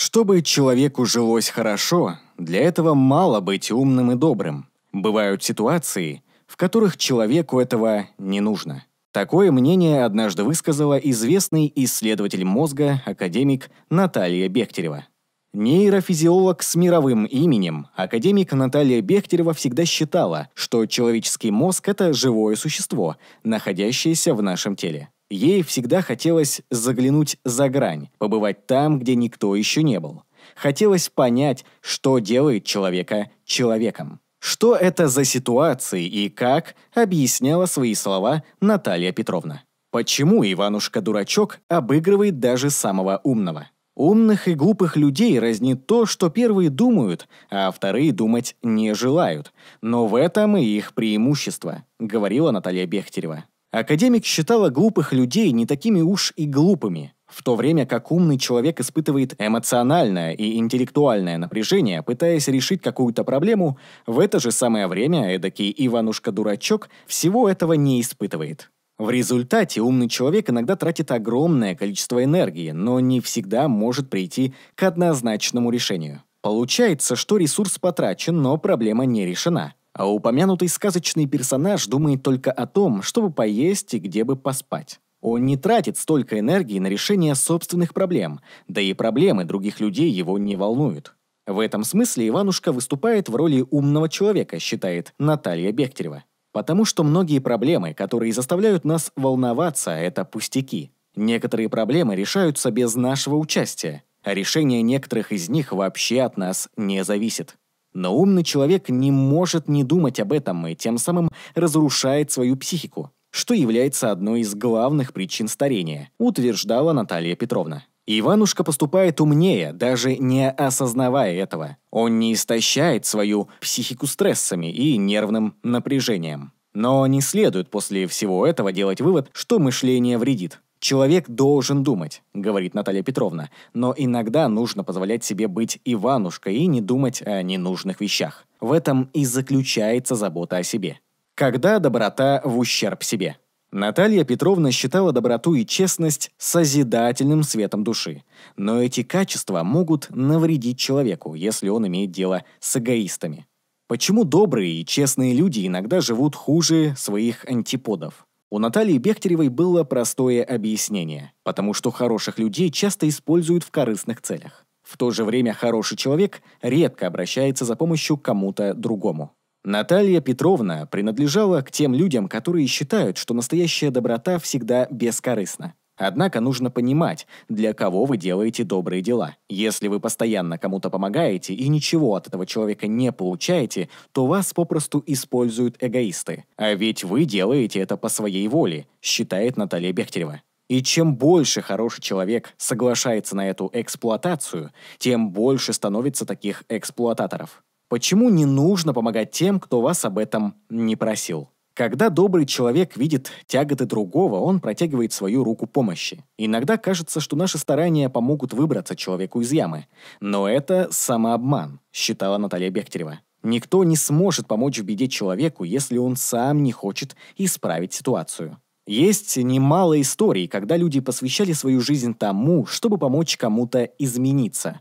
Чтобы человеку жилось хорошо, для этого мало быть умным и добрым. Бывают ситуации, в которых человеку этого не нужно. Такое мнение однажды высказала известный исследователь мозга, академик Наталья Бехтерева. Нейрофизиолог с мировым именем, академик Наталья Бехтерева всегда считала, что человеческий мозг – это живое существо, находящееся в нашем теле. Ей всегда хотелось заглянуть за грань, побывать там, где никто еще не был. Хотелось понять, что делает человека человеком. Что это за ситуации и как, объясняла свои слова Наталья Петровна. Почему Иванушка-дурачок обыгрывает даже самого умного? Умных и глупых людей разнит то, что первые думают, а вторые думать не желают. Но в этом и их преимущество, говорила Наталья Бехтерева. Академик считала глупых людей не такими уж и глупыми, в то время как умный человек испытывает эмоциональное и интеллектуальное напряжение, пытаясь решить какую-то проблему, в это же самое время эдакий Иванушка-дурачок всего этого не испытывает. В результате умный человек иногда тратит огромное количество энергии, но не всегда может прийти к однозначному решению. Получается, что ресурс потрачен, но проблема не решена. А упомянутый сказочный персонаж думает только о том, чтобы поесть и где бы поспать. Он не тратит столько энергии на решение собственных проблем, да и проблемы других людей его не волнуют. В этом смысле Иванушка выступает в роли умного человека, считает Наталья Бехтерева. Потому что многие проблемы, которые заставляют нас волноваться, это пустяки. Некоторые проблемы решаются без нашего участия, а решение некоторых из них вообще от нас не зависит. Но умный человек не может не думать об этом и тем самым разрушает свою психику, что является одной из главных причин старения, утверждала Наталья Петровна. Иванушка поступает умнее, даже не осознавая этого. Он не истощает свою психику стрессами и нервным напряжением. Но не следует после всего этого делать вывод, что мышление вредит. Человек должен думать, говорит Наталья Петровна, но иногда нужно позволять себе быть Иванушкой и не думать о ненужных вещах. В этом и заключается забота о себе. Когда доброта в ущерб себе? Наталья Петровна считала доброту и честность созидательным светом души. Но эти качества могут навредить человеку, если он имеет дело с эгоистами. Почему добрые и честные люди иногда живут хуже своих антиподов? У Натальи Бехтеревой было простое объяснение, потому что хороших людей часто используют в корыстных целях. В то же время хороший человек редко обращается за помощью к кому-то другому. Наталья Петровна принадлежала к тем людям, которые считают, что настоящая доброта всегда бескорыстна. Однако нужно понимать, для кого вы делаете добрые дела. Если вы постоянно кому-то помогаете и ничего от этого человека не получаете, то вас попросту используют эгоисты. А ведь вы делаете это по своей воле, считает Наталья Бехтерева. И чем больше хороший человек соглашается на эту эксплуатацию, тем больше становится таких эксплуататоров. Почему не нужно помогать тем, кто вас об этом не просил? Когда добрый человек видит тяготы другого, он протягивает свою руку помощи. Иногда кажется, что наши старания помогут выбраться человеку из ямы. Но это самообман, считала Наталья Бехтерева. Никто не сможет помочь в беде человеку, если он сам не хочет исправить ситуацию. Есть немало историй, когда люди посвящали свою жизнь тому, чтобы помочь кому-то измениться.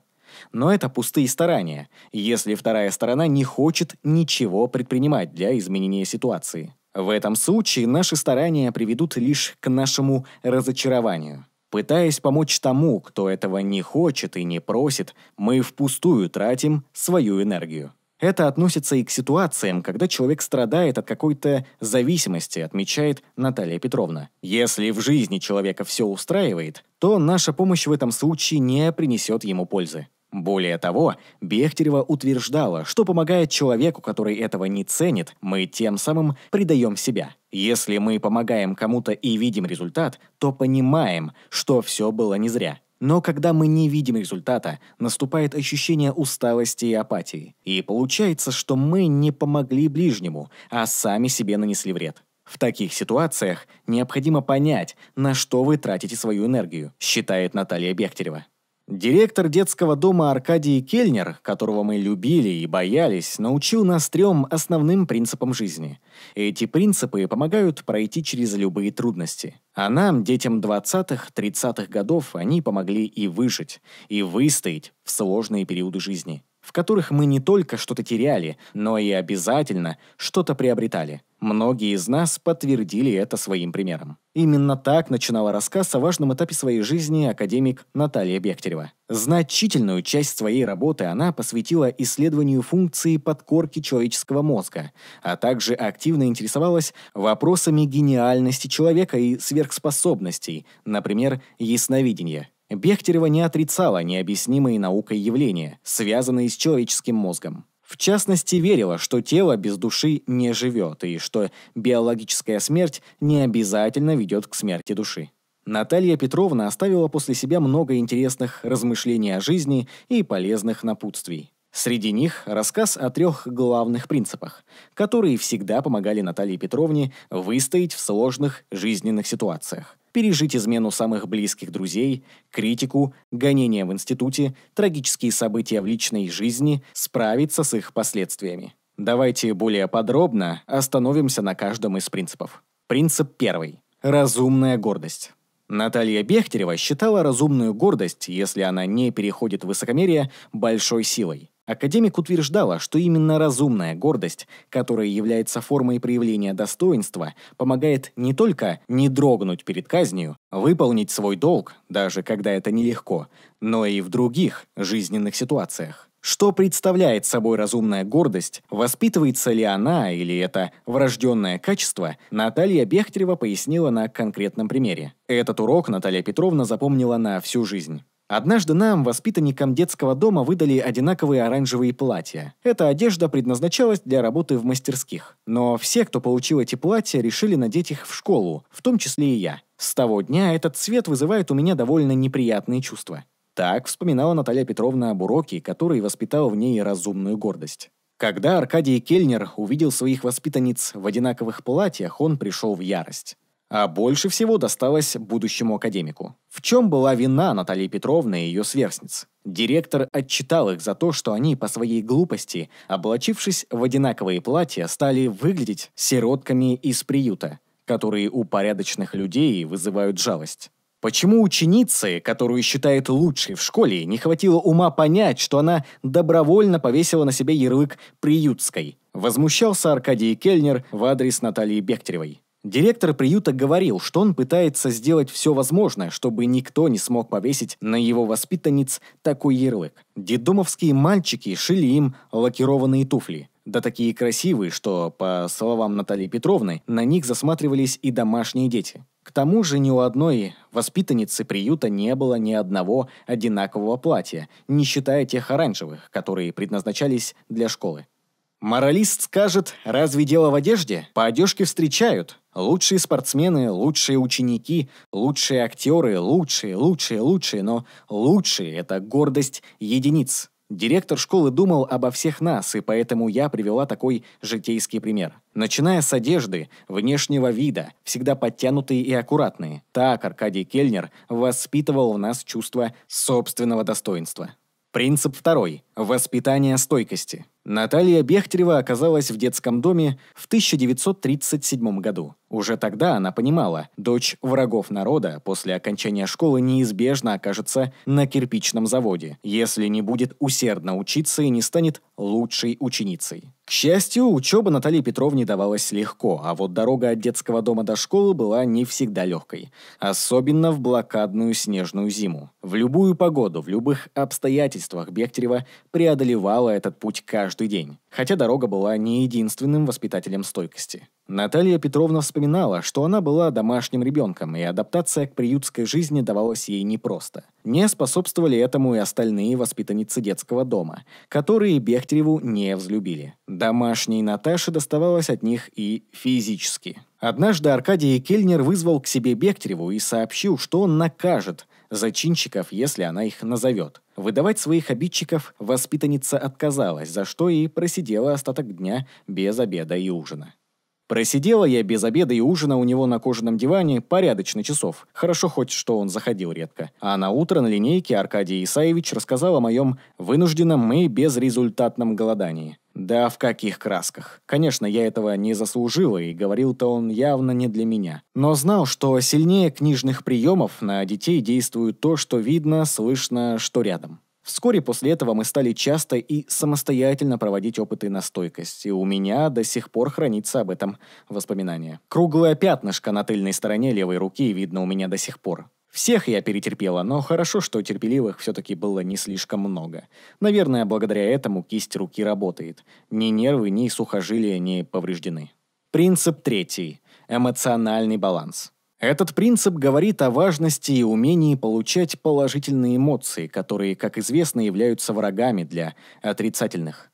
Но это пустые старания, если вторая сторона не хочет ничего предпринимать для изменения ситуации. В этом случае наши старания приведут лишь к нашему разочарованию. Пытаясь помочь тому, кто этого не хочет и не просит, мы впустую тратим свою энергию. Это относится и к ситуациям, когда человек страдает от какой-то зависимости, отмечает Наталья Петровна. Если в жизни человека все устраивает, то наша помощь в этом случае не принесет ему пользы. Более того, Бехтерева утверждала, что помогает человеку, который этого не ценит, мы тем самым предаем себя. Если мы помогаем кому-то и видим результат, то понимаем, что все было не зря. Но когда мы не видим результата, наступает ощущение усталости и апатии. И получается, что мы не помогли ближнему, а сами себе нанесли вред. В таких ситуациях необходимо понять, на что вы тратите свою энергию, считает Наталья Бехтерева. Директор детского дома Аркадий Кельнер, которого мы любили и боялись, научил нас трем основным принципам жизни. Эти принципы помогают пройти через любые трудности. А нам, детям 20-х, 30-х годов, они помогли и выжить, и выстоять в сложные периоды жизни в которых мы не только что-то теряли, но и обязательно что-то приобретали. Многие из нас подтвердили это своим примером. Именно так начинала рассказ о важном этапе своей жизни академик Наталья Бехтерева. Значительную часть своей работы она посвятила исследованию функции подкорки человеческого мозга, а также активно интересовалась вопросами гениальности человека и сверхспособностей, например, ясновидения. Бехтерева не отрицала необъяснимые наукой явления, связанные с человеческим мозгом. В частности, верила, что тело без души не живет и что биологическая смерть не обязательно ведет к смерти души. Наталья Петровна оставила после себя много интересных размышлений о жизни и полезных напутствий. Среди них рассказ о трех главных принципах, которые всегда помогали Наталье Петровне выстоять в сложных жизненных ситуациях – пережить измену самых близких друзей, критику, гонения в институте, трагические события в личной жизни, справиться с их последствиями. Давайте более подробно остановимся на каждом из принципов. Принцип первый. Разумная гордость. Наталья Бехтерева считала разумную гордость, если она не переходит в высокомерие, большой силой. Академик утверждала, что именно разумная гордость, которая является формой проявления достоинства, помогает не только не дрогнуть перед казнью, выполнить свой долг, даже когда это нелегко, но и в других жизненных ситуациях. Что представляет собой разумная гордость, воспитывается ли она или это врожденное качество, Наталья Бехтерева пояснила на конкретном примере. Этот урок Наталья Петровна запомнила на всю жизнь. Однажды нам, воспитанникам детского дома, выдали одинаковые оранжевые платья. Эта одежда предназначалась для работы в мастерских. Но все, кто получил эти платья, решили надеть их в школу, в том числе и я. С того дня этот цвет вызывает у меня довольно неприятные чувства. Так вспоминала Наталья Петровна об уроке, который воспитал в ней разумную гордость. Когда Аркадий Кельнер увидел своих воспитанниц в одинаковых платьях, он пришел в ярость. А больше всего досталось будущему академику. В чем была вина Натальи Петровны и ее сверстниц? Директор отчитал их за то, что они по своей глупости, облачившись в одинаковые платья, стали выглядеть сиротками из приюта, которые у порядочных людей вызывают жалость. Почему ученице, которую считает лучшей в школе, не хватило ума понять, что она добровольно повесила на себе ярлык «приютской»? Возмущался Аркадий Кельнер в адрес Натальи Бехтеревой. Директор приюта говорил, что он пытается сделать все возможное, чтобы никто не смог повесить на его воспитанниц такой ярлык. Дедомовские мальчики шили им лакированные туфли. Да такие красивые, что, по словам Натальи Петровны, на них засматривались и домашние дети. К тому же ни у одной воспитанницы приюта не было ни одного одинакового платья, не считая тех оранжевых, которые предназначались для школы. Моралист скажет, разве дело в одежде? По одежке встречают. Лучшие спортсмены, лучшие ученики, лучшие актеры, лучшие, лучшие, лучшие, но лучшие – это гордость единиц. Директор школы думал обо всех нас, и поэтому я привела такой житейский пример. Начиная с одежды, внешнего вида, всегда подтянутые и аккуратные. Так Аркадий Кельнер воспитывал в нас чувство собственного достоинства. Принцип второй – воспитание стойкости. Наталья Бехтерева оказалась в детском доме в 1937 году. Уже тогда она понимала, дочь врагов народа после окончания школы неизбежно окажется на кирпичном заводе, если не будет усердно учиться и не станет лучшей ученицей. К счастью, учеба Натальи Петровне давалась легко, а вот дорога от детского дома до школы была не всегда легкой. Особенно в блокадную снежную зиму. В любую погоду, в любых обстоятельствах Бехтерева преодолевала этот путь каждый день. Хотя дорога была не единственным воспитателем стойкости. Наталья Петровна вспоминала, что она была домашним ребенком, и адаптация к приютской жизни давалась ей непросто. Не способствовали этому и остальные воспитанницы детского дома, которые Бехтереву не взлюбили. Домашней Наташе доставалось от них и физически. Однажды Аркадий Кельнер вызвал к себе Бехтереву и сообщил, что он накажет зачинщиков, если она их назовет. Выдавать своих обидчиков воспитанница отказалась, за что и просидела остаток дня без обеда и ужина. Просидела я без обеда и ужина у него на кожаном диване порядочно часов. Хорошо хоть, что он заходил редко. А на утро на линейке Аркадий Исаевич рассказал о моем вынужденном и безрезультатном голодании. Да в каких красках. Конечно, я этого не заслужила, и говорил-то он явно не для меня. Но знал, что сильнее книжных приемов на детей действует то, что видно, слышно, что рядом. Вскоре после этого мы стали часто и самостоятельно проводить опыты на стойкость, и у меня до сих пор хранится об этом воспоминание. Круглое пятнышко на тыльной стороне левой руки видно у меня до сих пор. Всех я перетерпела, но хорошо, что терпеливых все-таки было не слишком много. Наверное, благодаря этому кисть руки работает. Ни нервы, ни сухожилия не повреждены. Принцип третий. Эмоциональный баланс. Этот принцип говорит о важности и умении получать положительные эмоции, которые, как известно, являются врагами для отрицательных.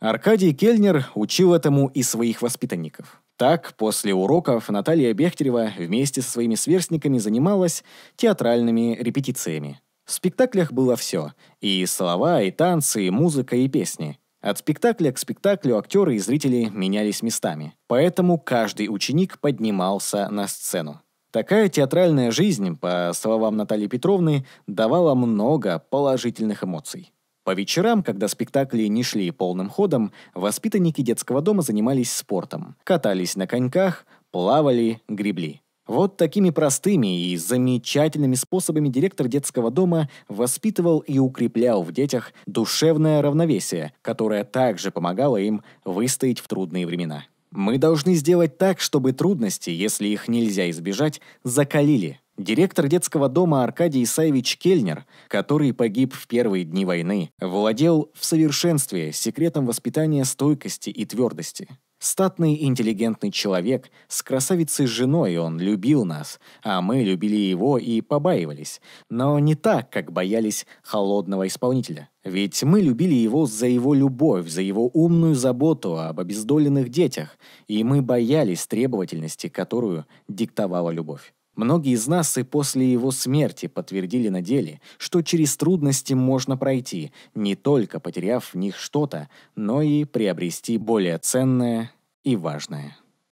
Аркадий Кельнер учил этому и своих воспитанников. Так, после уроков Наталья Бехтерева вместе со своими сверстниками занималась театральными репетициями. В спектаклях было все – и слова, и танцы, и музыка, и песни. От спектакля к спектаклю актеры и зрители менялись местами, поэтому каждый ученик поднимался на сцену. Такая театральная жизнь, по словам Натальи Петровны, давала много положительных эмоций. По вечерам, когда спектакли не шли полным ходом, воспитанники детского дома занимались спортом, катались на коньках, плавали, гребли. Вот такими простыми и замечательными способами директор детского дома воспитывал и укреплял в детях душевное равновесие, которое также помогало им выстоять в трудные времена. Мы должны сделать так, чтобы трудности, если их нельзя избежать, закалили. Директор детского дома Аркадий Исаевич Кельнер, который погиб в первые дни войны, владел в совершенстве секретом воспитания стойкости и твердости. Статный интеллигентный человек, с красавицей женой он любил нас, а мы любили его и побаивались, но не так, как боялись холодного исполнителя. Ведь мы любили его за его любовь, за его умную заботу об обездоленных детях, и мы боялись требовательности, которую диктовала любовь. Многие из нас и после его смерти подтвердили на деле, что через трудности можно пройти, не только потеряв в них что-то, но и приобрести более ценное и важное.